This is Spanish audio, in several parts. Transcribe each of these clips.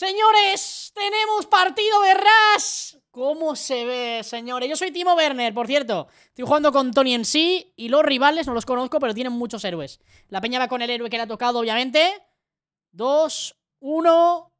Señores, tenemos partido de Ras. ¿Cómo se ve, señores? Yo soy Timo Werner, por cierto. Estoy jugando con Tony en sí y los rivales no los conozco, pero tienen muchos héroes. La peña va con el héroe que le ha tocado, obviamente. Dos, uno.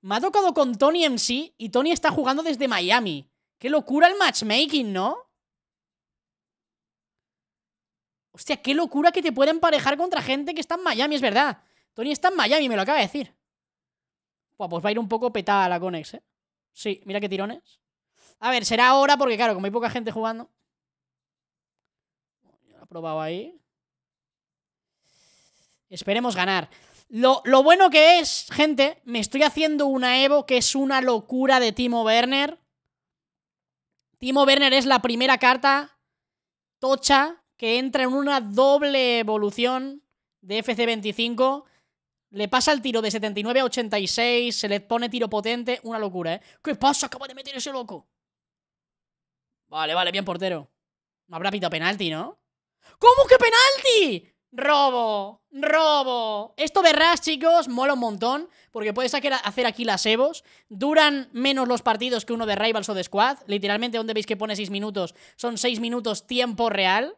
Me ha tocado con Tony MC y Tony está jugando desde Miami. Qué locura el matchmaking, ¿no? Hostia, qué locura que te pueda emparejar contra gente que está en Miami, es verdad. Tony está en Miami, me lo acaba de decir. pues va a ir un poco petada la Conex, ¿eh? Sí, mira qué tirones. A ver, será ahora porque, claro, como hay poca gente jugando. he probado ahí. Esperemos ganar. Lo, lo, bueno que es, gente, me estoy haciendo una Evo que es una locura de Timo Werner. Timo Werner es la primera carta tocha que entra en una doble evolución de FC25. Le pasa el tiro de 79 a 86, se le pone tiro potente, una locura, ¿eh? ¿Qué pasa? Acaba de meter ese loco. Vale, vale, bien portero. No habrá pito penalti, ¿no? ¿Cómo que penalti? ¡Robo! ¡Robo! Esto verás, chicos, mola un montón Porque puedes hacer aquí las Evos Duran menos los partidos que uno de Rivals o de Squad Literalmente donde veis que pone 6 minutos Son 6 minutos tiempo real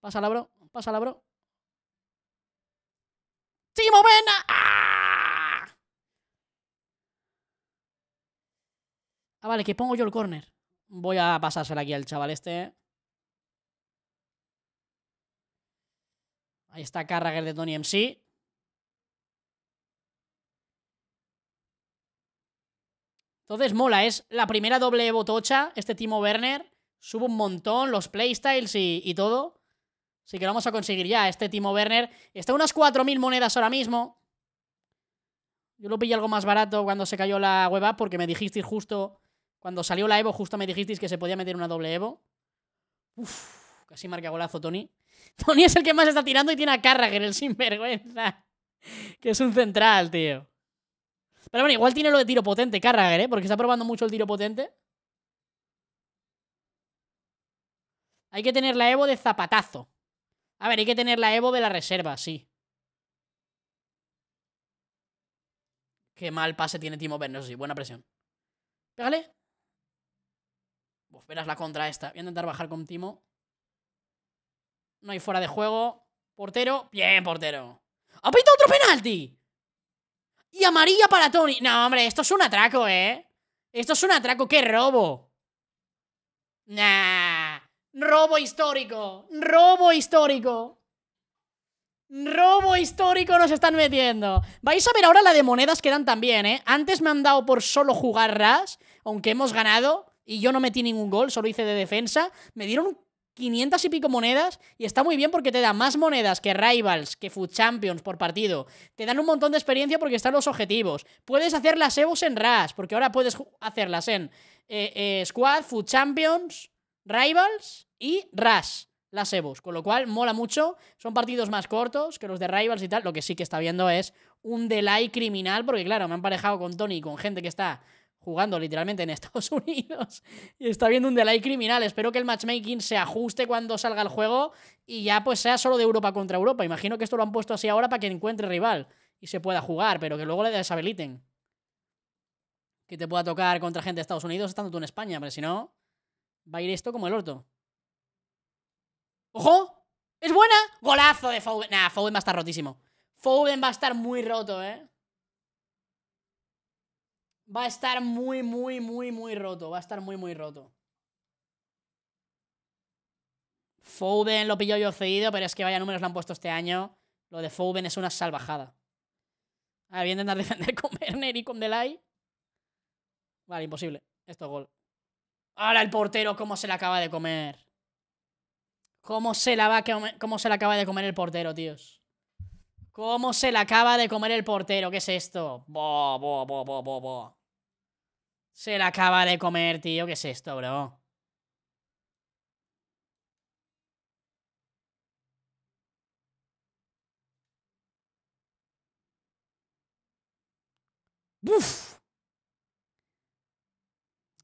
Pásala, bro. Pásala, bro. ¡Timo Vena! ¡Ah! ¡Ah! vale, que pongo yo el corner. Voy a pasársela aquí al chaval este. Ahí está Carragher de Tony MC. Entonces mola, es la primera doble botocha, este Timo Werner. Sube un montón los playstyles y todo. Así que lo vamos a conseguir ya, este Timo Werner. Está unas 4.000 monedas ahora mismo. Yo lo pillé algo más barato cuando se cayó la web app porque me dijisteis justo... Cuando salió la Evo, justo me dijisteis que se podía meter una doble Evo. Uf, casi marca golazo, Tony. Tony es el que más está tirando y tiene a Carragher, el sinvergüenza. Que es un central, tío. Pero bueno, igual tiene lo de tiro potente, Carragher, ¿eh? Porque está probando mucho el tiro potente. Hay que tener la Evo de zapatazo. A ver, hay que tener la Evo de la reserva, sí. Qué mal pase tiene Timo Werner, sí. Buena presión. Pégale. Pues verás la contra esta. Voy a intentar bajar con Timo. No hay fuera de juego. Portero. Bien, portero. ¡Ha pitado otro penalti! Y amarilla para Tony. No, hombre, esto es un atraco, ¿eh? Esto es un atraco. ¡Qué robo! Nah. Robo histórico. Robo histórico. Robo histórico nos están metiendo. Vais a ver ahora la de monedas que dan también, ¿eh? Antes me han dado por solo jugar RAS, aunque hemos ganado y yo no metí ningún gol, solo hice de defensa. Me dieron 500 y pico monedas y está muy bien porque te da más monedas que Rivals, que Food Champions por partido. Te dan un montón de experiencia porque están los objetivos. Puedes hacer las EVOs en RAS, porque ahora puedes hacerlas en eh, eh, Squad, Food Champions, Rivals y Rush las Evos. con lo cual mola mucho, son partidos más cortos que los de Rivals y tal, lo que sí que está viendo es un delay criminal, porque claro, me han parejado con Tony, con gente que está jugando literalmente en Estados Unidos y está viendo un delay criminal, espero que el matchmaking se ajuste cuando salga el juego y ya pues sea solo de Europa contra Europa, imagino que esto lo han puesto así ahora para que encuentre rival y se pueda jugar, pero que luego le deshabiliten. Que te pueda tocar contra gente de Estados Unidos estando tú en España, pero si no, va a ir esto como el orto. ¡Ojo! ¡Es buena! ¡Golazo de Foden! Nah, Foden va a estar rotísimo. Foden va a estar muy roto, ¿eh? Va a estar muy, muy, muy, muy roto. Va a estar muy, muy roto. Foden lo pillo yo cedido, pero es que vaya números le han puesto este año. Lo de Foden es una salvajada. A ver, voy a intentar defender con Werner y con Delay. Vale, imposible. Esto es gol. Ahora el portero, cómo se le acaba de comer. ¿Cómo se la va cómo se la acaba de comer el portero, tíos? ¿Cómo se la acaba de comer el portero? ¿Qué es esto? bo, bo, bo, bo, Se la acaba de comer, tío. ¿Qué es esto, bro? ¡Buf!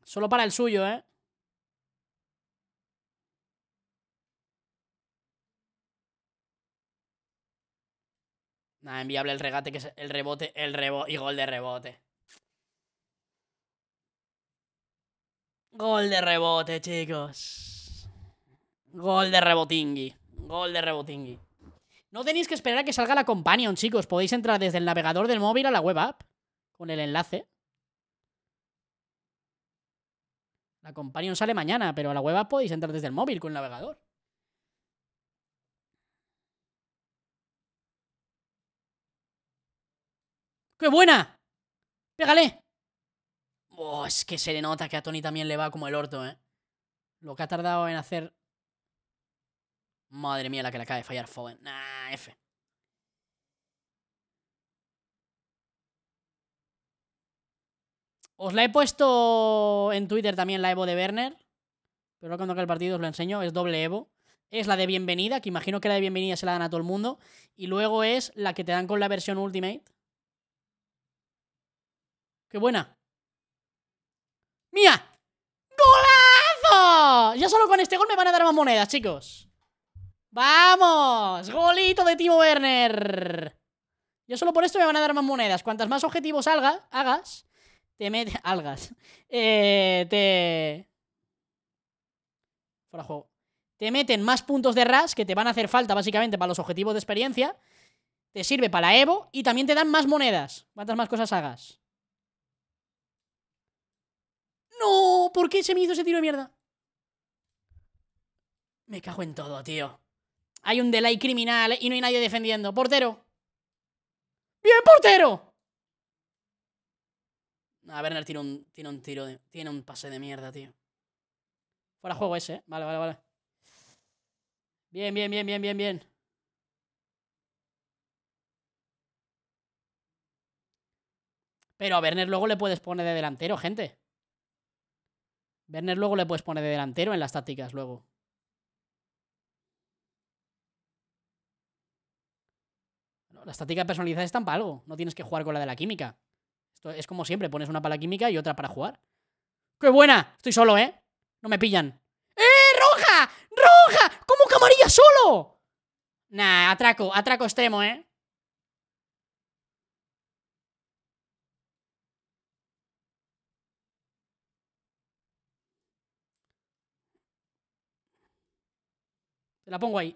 Solo para el suyo, ¿eh? Nada, enviable el regate, que es el rebote, el rebote y gol de rebote. Gol de rebote, chicos. Gol de rebotingui. Gol de rebotingui. No tenéis que esperar a que salga la companion, chicos. Podéis entrar desde el navegador del móvil a la web app con el enlace. La companion sale mañana, pero a la web app podéis entrar desde el móvil con el navegador. ¡Qué buena! ¡Pégale! Oh, es que se le nota que a Tony también le va como el orto, ¿eh? Lo que ha tardado en hacer... Madre mía, la que le acaba de fallar Nah, F. Os la he puesto en Twitter también la Evo de Werner. Pero cuando acabe el partido os lo enseño. Es doble Evo. Es la de bienvenida, que imagino que la de bienvenida se la dan a todo el mundo. Y luego es la que te dan con la versión Ultimate. ¡Qué buena! ¡Mía! ¡Golazo! Ya solo con este gol me van a dar más monedas, chicos. ¡Vamos! ¡Golito de Timo Werner! Ya solo por esto me van a dar más monedas. Cuantas más objetivos hagas, te metes... Algas. Eh, te... juego. Te meten más puntos de RAS que te van a hacer falta básicamente para los objetivos de experiencia. Te sirve para Evo y también te dan más monedas. Cuantas más cosas hagas. No, ¿por qué se me hizo ese tiro de mierda? Me cago en todo, tío. Hay un delay criminal y no hay nadie defendiendo. Portero. Bien, portero. A ver Werner tiene un, un tiro tiene un pase de mierda, tío. Fuera juego ese, ¿eh? Vale, vale, vale. Bien, bien, bien, bien, bien, bien. Pero a Werner luego le puedes poner de delantero, gente. Werner luego le puedes poner de delantero en las tácticas luego. las tácticas personalizadas están para algo. No tienes que jugar con la de la química. Esto es como siempre, pones una para la química y otra para jugar. ¡Qué buena! Estoy solo, ¿eh? No me pillan. ¡Eh! ¡Roja! ¡Roja! ¿Cómo camaría solo? Nah, atraco, atraco extremo, ¿eh? la pongo ahí.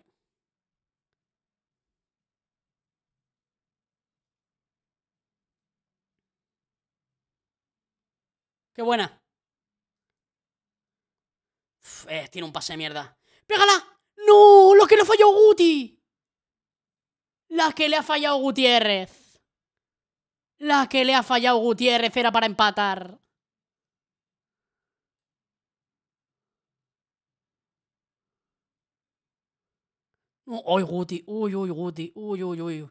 ¡Qué buena! eh, tiene un pase de mierda. ¡Pégala! ¡No! ¡Lo que le ha fallado Guti! La que le ha fallado Gutiérrez. La que le ha fallado Gutiérrez era para empatar. Uy, Guti, uy, uy, Guti, uy, uy, uy.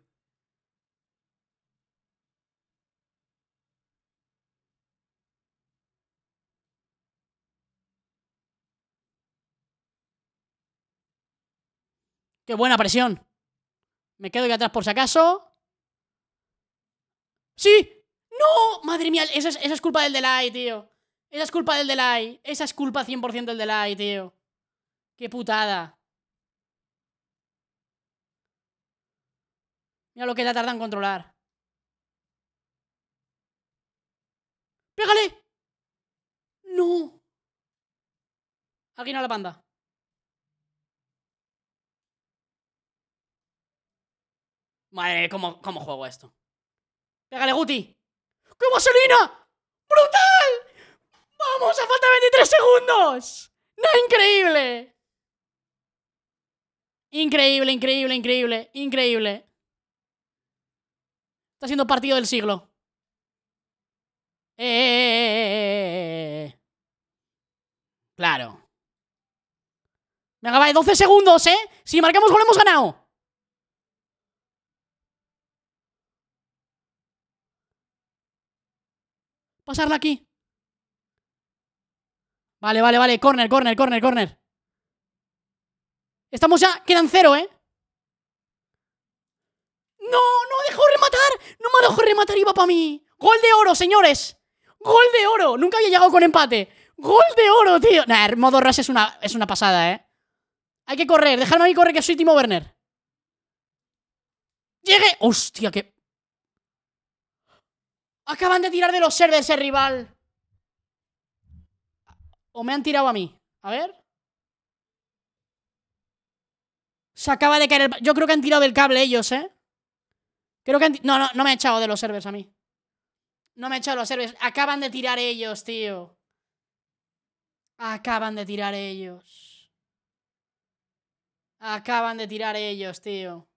Qué buena presión. Me quedo aquí atrás por si acaso. ¡Sí! ¡No! Madre mía, esa es, esa es culpa del delay, tío. Esa es culpa del delay. Esa es culpa 100% del delay, tío. Qué putada. Mira lo que la tarda en controlar. ¡Pégale! ¡No! aquí no la panda. Madre, ¿cómo, cómo juego esto? ¡Pégale, Guti! ¡Cómo gasolina ¡Brutal! ¡Vamos! ¡A falta 23 segundos! ¡No, increíble! Increíble, increíble, increíble, increíble. Está siendo partido del siglo. Eh, eh, eh, eh Claro. Venga, vale, 12 segundos, ¿eh? Si marcamos gol hemos ganado. Pasarla aquí. Vale, vale, vale. Corner, corner, corner, corner. Estamos ya... Quedan cero, ¿eh? No, no dejó rematar. No me dejó rematar, iba para mí. Gol de oro, señores. Gol de oro. Nunca había llegado con empate. Gol de oro, tío. Nah, el modo rush es una, es una pasada, ¿eh? Hay que correr. a mí correr que soy Timo Werner. Llegué. Hostia, que... Acaban de tirar de los servers el rival. O me han tirado a mí. A ver. Se acaba de caer el... Yo creo que han tirado del cable ellos, ¿eh? Creo que. No, no, no me ha echado de los servers a mí. No me ha echado de los servers. Acaban de tirar ellos, tío. Acaban de tirar ellos. Acaban de tirar ellos, tío.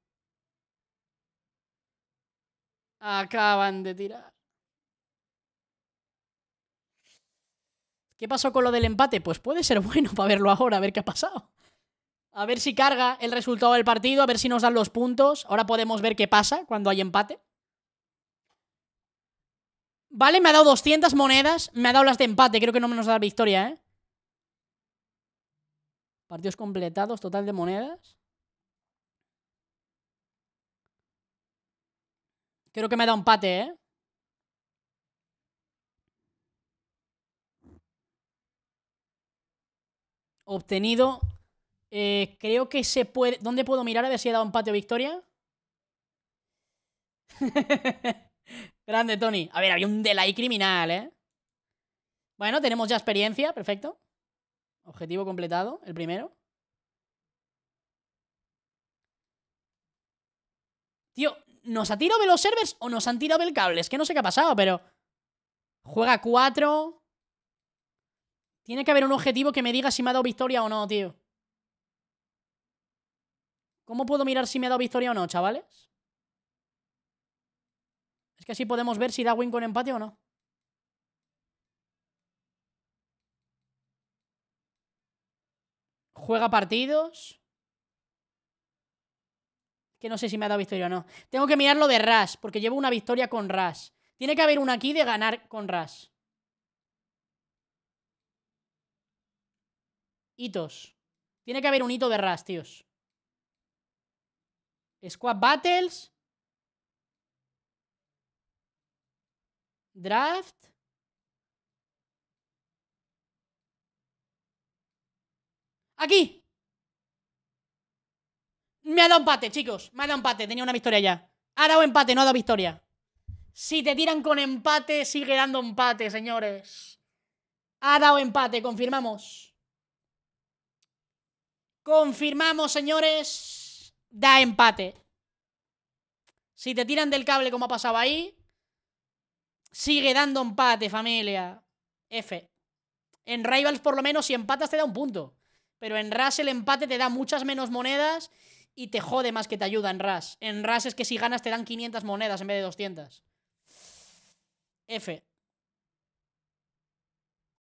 Acaban de tirar. ¿Qué pasó con lo del empate? Pues puede ser bueno para verlo ahora, a ver qué ha pasado. A ver si carga el resultado del partido, a ver si nos dan los puntos. Ahora podemos ver qué pasa cuando hay empate. Vale, me ha dado 200 monedas, me ha dado las de empate, creo que no me nos da la victoria, ¿eh? Partidos completados, total de monedas. Creo que me ha dado empate, ¿eh? Obtenido eh, creo que se puede... ¿Dónde puedo mirar a ver si he dado empate o victoria? Grande, Tony. A ver, había un delay criminal, ¿eh? Bueno, tenemos ya experiencia, perfecto. Objetivo completado, el primero. Tío, ¿nos ha tirado de los servers o nos han tirado el cable? Es que no sé qué ha pasado, pero... Juega 4... Tiene que haber un objetivo que me diga si me ha dado victoria o no, tío. ¿Cómo puedo mirar si me ha dado victoria o no, chavales? Es que así podemos ver si da win con empate o no. Juega partidos. Que no sé si me ha dado victoria o no. Tengo que mirarlo de Ras, porque llevo una victoria con Ras. Tiene que haber una aquí de ganar con Ras. Hitos. Tiene que haber un hito de Ras, tíos. Squad Battles. Draft. Aquí. Me ha dado empate, chicos. Me ha dado empate. Tenía una victoria ya. Ha dado empate, no ha dado victoria. Si te tiran con empate, sigue dando empate, señores. Ha dado empate, confirmamos. Confirmamos, señores da empate. Si te tiran del cable como ha pasado ahí, sigue dando empate, familia. F. En Rivals por lo menos si empatas te da un punto. Pero en RAS el empate te da muchas menos monedas y te jode más que te ayuda en RAS. En RAS es que si ganas te dan 500 monedas en vez de 200. F.